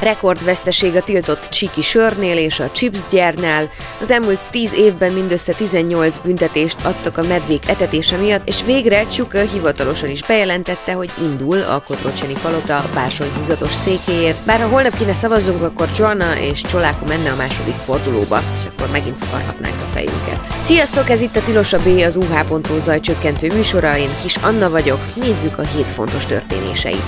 Rekordveszteség a tiltott csiki sörnél és a chips gyárnál. Az elmúlt 10 évben mindössze 18 büntetést adtak a medvék etetése miatt, és végre Csuka hivatalosan is bejelentette, hogy indul a Kotrocseni Palota bársonyhúzatos székéért. Bár ha holnap kéne szavazunk, akkor Joanna és Csoláku menne a második fordulóba, és akkor megint fakarhatnánk a fejünket. Sziasztok, ez itt a Tilos a B, az UH.hu zajcsökkentő műsora, én Kis Anna vagyok, nézzük a hét fontos történéseit.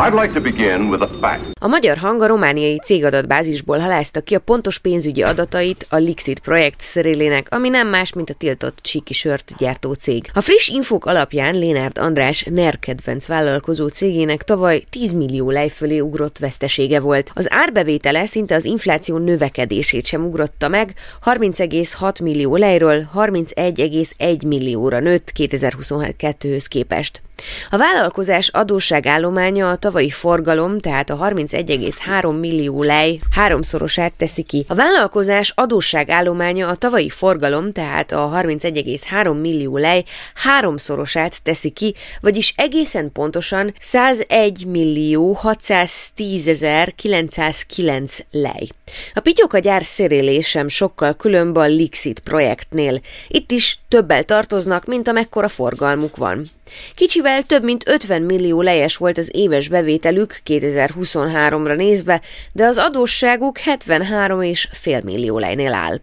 I'd like to begin with a fact. A magyar hang a romániai cégadatbázisból halászta ki a pontos pénzügyi adatait a Lixit projekt szerélének, ami nem más, mint a tiltott csíki sört gyártó cég. A friss infók alapján Lénárd András NER kedvenc vállalkozó cégének tavaly 10 millió lej fölé ugrott vesztesége volt. Az árbevétele szinte az infláció növekedését sem ugrotta meg, 30,6 millió lejről 31,1 millióra nőtt 2022-höz képest. A vállalkozás adósságállománya a tavalyi forgalom, tehát a 31,3 millió lej háromszorosát teszi ki. A vállalkozás adósságállománya a tavalyi forgalom, tehát a 31,3 millió lej háromszorosát teszi ki, vagyis egészen pontosan 101 millió 610 ezer 909 lej. A Pityoka gyár szerélésem sokkal különb a Lixit projektnél. Itt is többel tartoznak, mint amekkora forgalmuk van. Kicsivel több mint 50 millió lejes volt az éves bevételük 2023-ra nézve, de az adósságuk 73,5 millió lejnél áll.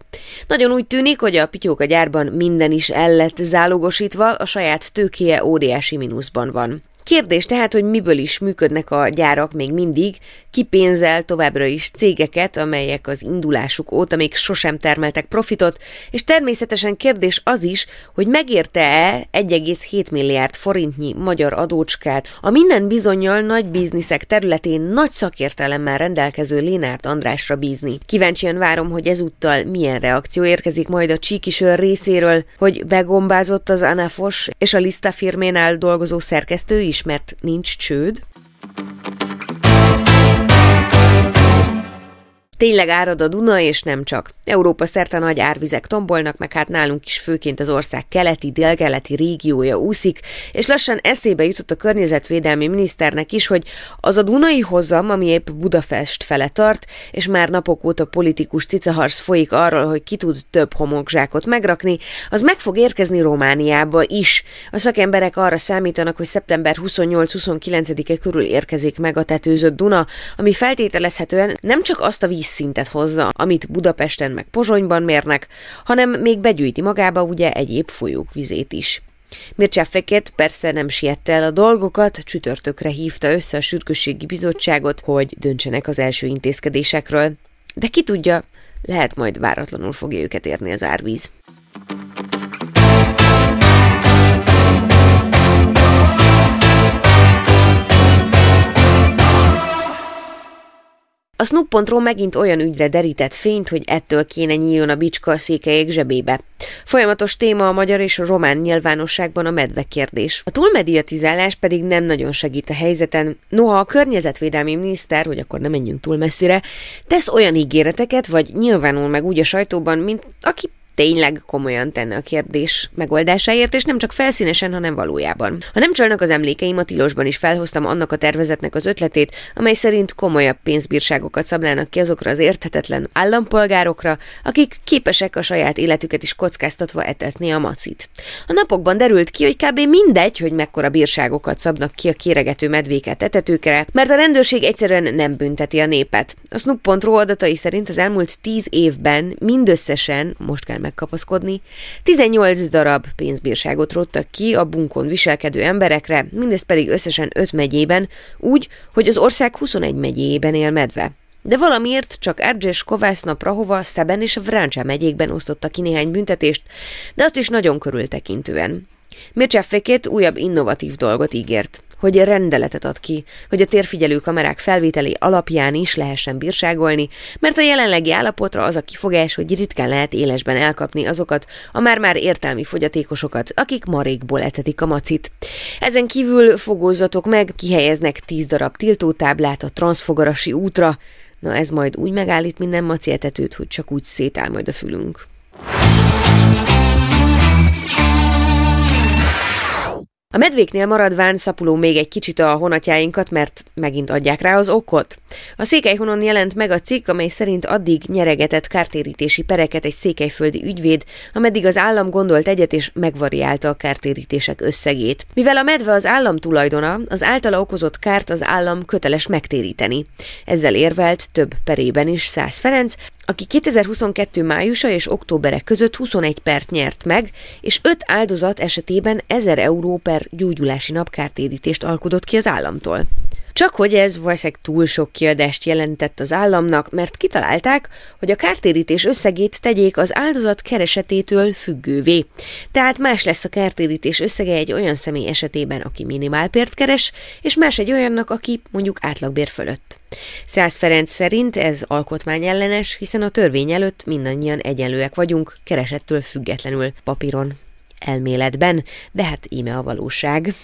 Nagyon úgy tűnik, hogy a Pityóka gyárban minden is el lett zálogosítva, a saját tőkéje óriási mínuszban van. Kérdés tehát, hogy miből is működnek a gyárak még mindig, ki pénzel továbbra is cégeket, amelyek az indulásuk óta még sosem termeltek profitot, és természetesen kérdés az is, hogy megérte-e 1,7 milliárd forintnyi magyar adócskát a minden bizonyal nagy bizniszek területén nagy szakértelemmel rendelkező Lénárt Andrásra bízni. Kíváncsian várom, hogy ezúttal milyen reakció érkezik majd a csíkisör részéről, hogy begombázott az Anafos és a Lista firménál dolgozó szerkesztő is, is, mert nincs csőd. Tényleg árad a Duna, és nem csak. Európa szerte nagy árvizek tombolnak, meg hát nálunk is főként az ország keleti, délkeleti régiója úszik, és lassan eszébe jutott a környezetvédelmi miniszternek is, hogy az a Dunai hozam, ami épp Budapest fele tart, és már napok óta politikus cicaharsz folyik arról, hogy ki tud több homokzsákot megrakni, az meg fog érkezni Romániába is. A szakemberek arra számítanak, hogy szeptember 28-29-e körül érkezik meg a tetőzött Duna, ami feltételezhetően nem csak azt a víz vízszintet hozza, amit Budapesten meg Pozsonyban mérnek, hanem még begyűjti magába ugye egyéb folyók vizét is. Mircea Feket persze nem siette el a dolgokat, csütörtökre hívta össze a sürgősségi bizottságot, hogy döntsenek az első intézkedésekről. De ki tudja, lehet majd váratlanul fogja őket érni az árvíz. A snoop.ro megint olyan ügyre derített fényt, hogy ettől kéne nyíljon a bicska a székelyek zsebébe. Folyamatos téma a magyar és a román nyilvánosságban a medve kérdés. A túlmediatizálás pedig nem nagyon segít a helyzeten, noha a környezetvédelmi miniszter, hogy akkor nem menjünk túl messzire, tesz olyan ígéreteket, vagy nyilvánul meg úgy a sajtóban, mint aki tényleg komolyan tenne a kérdés megoldásáért, és nem csak felszínesen, hanem valójában. Ha nem csalnak az emlékeim, a tilosban is felhoztam annak a tervezetnek az ötletét, amely szerint komolyabb pénzbírságokat szabnának ki azokra az érthetetlen állampolgárokra, akik képesek a saját életüket is kockáztatva etetni a macit. A napokban derült ki, hogy kb. mindegy, hogy mekkora bírságokat szabnak ki a kéregető medvéket etetőkre, mert a rendőrség egyszerűen nem bünteti a népet. A Snoop.ro adatai szerint az elmúlt tíz évben mindösszesen, most kell megkapaszkodni, 18 darab pénzbírságot rottak ki a bunkon viselkedő emberekre, mindez pedig összesen 5 megyében, úgy, hogy az ország 21 megyében él medve. De valamiért csak Erzsés Kovászna, Prahova, Szeben és Vráncsá megyékben osztotta ki néhány büntetést, de azt is nagyon körültekintően. Mircea Fekét újabb innovatív dolgot ígért hogy rendeletet ad ki, hogy a térfigyelő kamerák felvételi alapján is lehessen bírságolni, mert a jelenlegi állapotra az a kifogás, hogy ritkán lehet élesben elkapni azokat a már-már értelmi fogyatékosokat, akik marékból etetik a macit. Ezen kívül fogózzatok meg, kihelyeznek 10 darab tiltótáblát a Transfogarasi útra, Na ez majd úgy megállít minden maci etetőt, hogy csak úgy szétáll majd a fülünk. A medvéknél maradván szapuló még egy kicsit a honatjáinkat, mert megint adják rá az okot. A Székelyhonon jelent meg a cikk, amely szerint addig nyeregetett kártérítési pereket egy székelyföldi ügyvéd, ameddig az állam gondolt egyet és megvariálta a kártérítések összegét. Mivel a medve az állam tulajdona, az általa okozott kárt az állam köteles megtéríteni. Ezzel érvelt több perében is Száz Ferenc, aki 2022 májusa és októberek között 21 pert nyert meg, és 5 áldozat esetében 1000 euró per gyógyulási napkártérítést alkudott ki az államtól. Csak hogy ez valószínűleg túl sok kiadást jelentett az államnak, mert kitalálták, hogy a kártérítés összegét tegyék az áldozat keresetétől függővé. Tehát más lesz a kártérítés összege egy olyan személy esetében, aki minimálpért keres, és más egy olyannak, aki mondjuk átlagbér fölött. Szász Ferenc szerint ez alkotmányellenes, hiszen a törvény előtt mindannyian egyenlőek vagyunk, keresettől függetlenül papíron elméletben, de hát íme a valóság.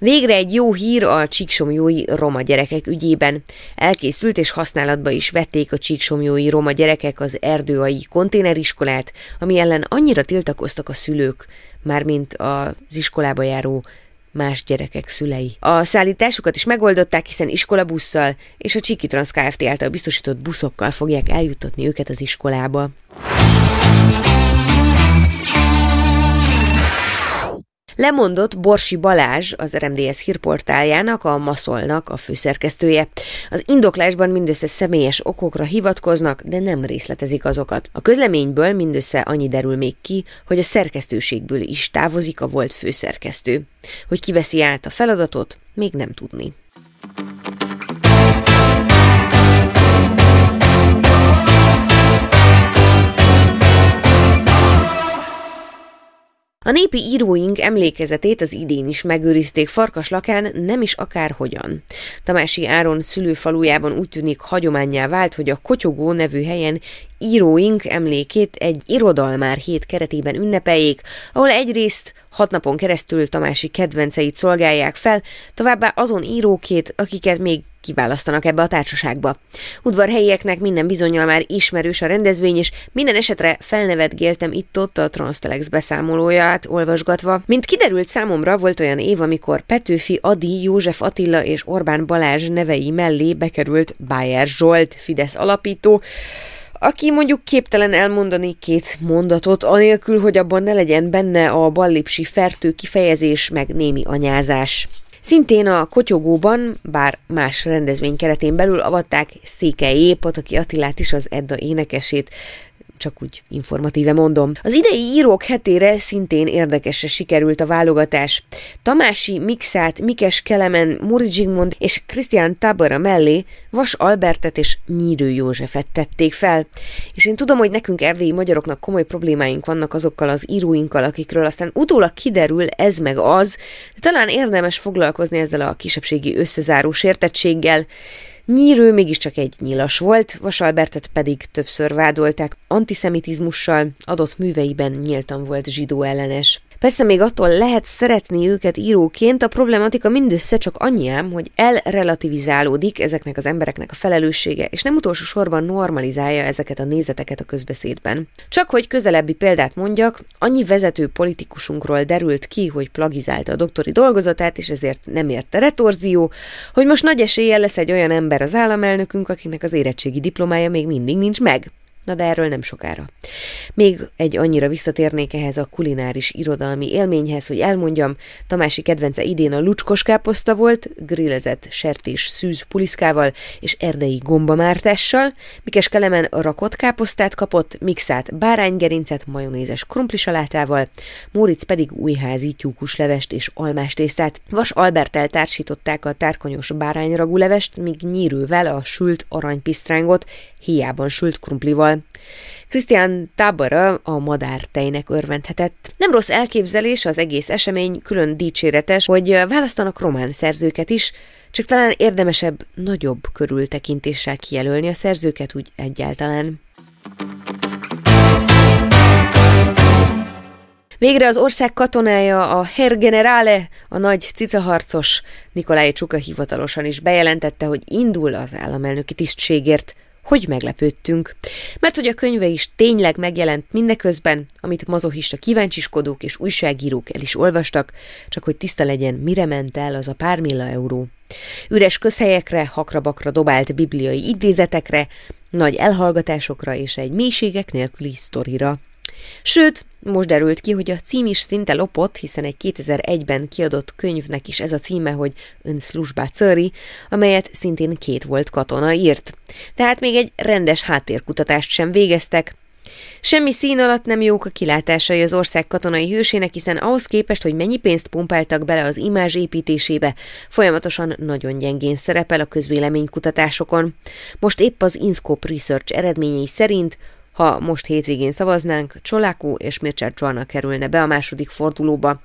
Végre egy jó hír a csíksomjói roma gyerekek ügyében. Elkészült és használatba is vették a csíksomjói roma gyerekek az erdőai konténeriskolát, ami ellen annyira tiltakoztak a szülők, mármint az iskolába járó más gyerekek szülei. A szállításukat is megoldották, hiszen iskolabusszal és a Csiki Trans Kft. által biztosított buszokkal fogják eljutatni őket az iskolába. lemondott Borsi Balázs, az RMDS hírportáljának, a Maszolnak a főszerkesztője. Az indoklásban mindössze személyes okokra hivatkoznak, de nem részletezik azokat. A közleményből mindössze annyi derül még ki, hogy a szerkesztőségből is távozik a volt főszerkesztő. Hogy kiveszi át a feladatot, még nem tudni. A népi íróink emlékezetét az idén is megőrizték lakán, nem is akárhogyan. Tamási Áron szülőfalujában úgy tűnik hagyományá vált, hogy a Kotyogó nevű helyen íróink emlékét egy irodalmár hét keretében ünnepeljék, ahol egyrészt hat napon keresztül Tamási kedvenceit szolgálják fel, továbbá azon írókét, akiket még kiválasztanak ebbe a társaságba. Udvarhelyieknek minden bizonyal már ismerős a rendezvény, és minden esetre felnevetgéltem itt-ott a Transtelex beszámolóját olvasgatva. Mint kiderült számomra, volt olyan év, amikor Petőfi, Adi, József Attila és Orbán Balázs nevei mellé bekerült Bájer Zsolt, Fidesz alapító, aki mondjuk képtelen elmondani két mondatot, anélkül, hogy abban ne legyen benne a ballipsi fertő kifejezés, meg némi anyázás. Szintén a Kotyogóban, bár más rendezvény keretén belül avatták Székely Pataki Attilát is az Edda énekesét csak úgy informatíve mondom. Az idei írók hetére szintén érdekesre sikerült a válogatás. Tamási Mixát, Mikes Kelemen, Muri Zsigmond és Krisztián Tabara mellé Vas Albertet és Nyírő Józsefet tették fel. És én tudom, hogy nekünk erdélyi magyaroknak komoly problémáink vannak azokkal az íróinkkal, akikről aztán utólag kiderül ez meg az, de talán érdemes foglalkozni ezzel a kisebbségi összezárós értettséggel. Nyírő mégiscsak egy nyilas volt, Vasalbertet pedig többször vádolták antiszemitizmussal, adott műveiben nyíltan volt zsidó ellenes. Persze még attól lehet szeretni őket íróként, a problematika mindössze csak annyi ám, hogy elrelativizálódik ezeknek az embereknek a felelőssége, és nem utolsó sorban normalizálja ezeket a nézeteket a közbeszédben. Csak hogy közelebbi példát mondjak, annyi vezető politikusunkról derült ki, hogy plagizálta a doktori dolgozatát, és ezért nem érte retorzió, hogy most nagy eséllyel lesz egy olyan ember az államelnökünk, akinek az érettségi diplomája még mindig nincs meg. Na de erről nem sokára. Még egy annyira visszatérnék ehhez a kulináris irodalmi élményhez, hogy elmondjam, Tamási kedvence idén a lucskos káposzta volt, grillezett sertés szűz puliszkával és erdei gombamártással, Mikes Kelemen a rakott káposztát kapott, mixát báránygerincet majonézes krumplisalátával, Móricz pedig újházi tyúkuslevest és almás tésztát. Vas Albert eltársították a tárkonyos bárányragú levest, míg nyírővel a sült aranypisztrángot, hiában sült krumplival Krisztián tábora a tejnek örvendhetett. Nem rossz elképzelés az egész esemény, külön dicséretes, hogy választanak román szerzőket is, csak talán érdemesebb, nagyobb körültekintéssel kijelölni a szerzőket úgy egyáltalán. Végre az ország katonája, a Herr Generale, a nagy cicaharcos Nikolai Csuka hivatalosan is bejelentette, hogy indul az államelnöki tisztségért, hogy meglepődtünk. Mert hogy a könyve is tényleg megjelent mindeközben, amit mazohista kíváncsiskodók és újságírók el is olvastak, csak hogy tiszta legyen, mire ment el az a pár milla euró. Üres közhelyekre, hakrabakra dobált bibliai idézetekre, nagy elhallgatásokra és egy mélységek nélküli sztorira. Sőt, most derült ki, hogy a cím is szinte lopott, hiszen egy 2001-ben kiadott könyvnek is ez a címe, hogy Önszlusbá Czöri, amelyet szintén két volt katona írt. Tehát még egy rendes háttérkutatást sem végeztek, Semmi szín alatt nem jók a kilátásai az ország katonai hősének, hiszen ahhoz képest, hogy mennyi pénzt pumpáltak bele az imázs építésébe, folyamatosan nagyon gyengén szerepel a közvéleménykutatásokon. Most épp az Inscope Research eredményei szerint ha most hétvégén szavaznánk, Csolákó és Mircea Joanna kerülne be a második fordulóba.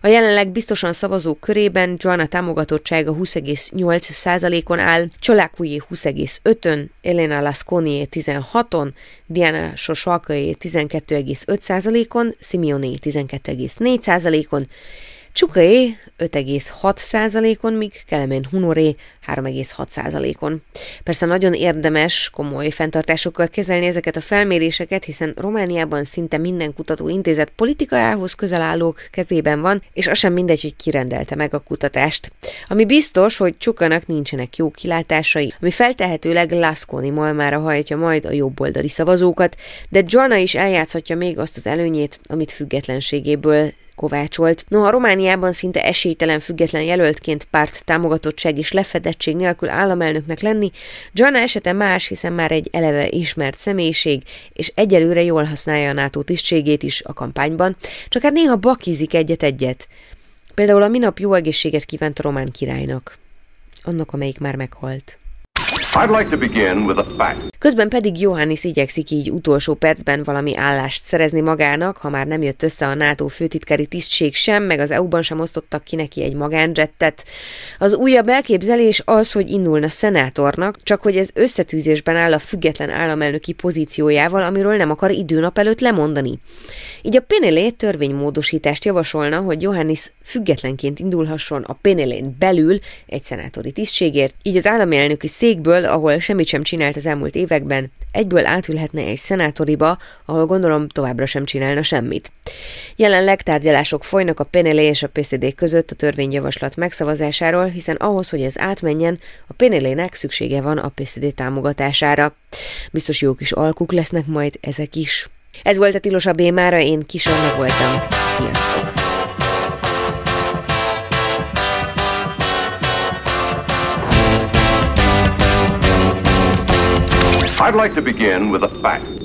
A jelenleg biztosan szavazók körében Joanna támogatottsága 20,8%-on áll, Csolákújé 20,5-ön, Elena Lasconié 16-on, Diana Sosalkaé 12,5%-on, Simeoné 12,4%-on, Csukaé 5,6%-on, míg Kelemén Hunoré 3,6%-on. Persze nagyon érdemes komoly fenntartásokkal kezelni ezeket a felméréseket, hiszen Romániában szinte minden kutatóintézet politikájához közel állók kezében van, és az sem mindegy, hogy kirendelte meg a kutatást. Ami biztos, hogy Csukanak nincsenek jó kilátásai, ami feltehetőleg Lászkóni malmára hajtja majd a jobboldali szavazókat, de Joanna is eljátszhatja még azt az előnyét, amit függetlenségéből kovácsolt. Noha Romániában szinte esélytelen független jelöltként párt támogatottság és lefedettség nélkül államelnöknek lenni, Gianna esete más, hiszen már egy eleve ismert személyiség, és egyelőre jól használja a NATO tisztségét is a kampányban, csak hát néha bakizik egyet-egyet. Például a minap jó egészséget kívánt a román királynak. Annak, amelyik már meghalt. I'd like to begin with a fact. Közben pedig Johannes igyekszik így utolsó percben valami állást szerezni magának, ha már nem jött össze a NATO főtitkári tisztség sem, meg az EU-ban sem osztottak ki neki egy magánjettet. Az újabb elképzelés az, hogy indulna szenátornak, csak hogy ez összetűzésben áll a független államelnöki pozíciójával, amiről nem akar időnap előtt lemondani. Így a Penelé törvénymódosítást javasolna, hogy Johannes függetlenként indulhasson a Penelén belül egy szenátori tisztségért, így az államelnöki szék Cégből, ahol semmit sem csinált az elmúlt években, egyből átülhetne egy szenátoriba, ahol gondolom továbbra sem csinálna semmit. Jelenleg tárgyalások folynak a PNL és a PCD között a törvényjavaslat megszavazásáról, hiszen ahhoz, hogy ez átmenjen, a pnl szüksége van a PCD támogatására. Biztos jó kis alkuk lesznek majd ezek is. Ez volt a Tilos a Bémára, én Kisanna voltam. Sziasztok! I'd like to begin with a fact.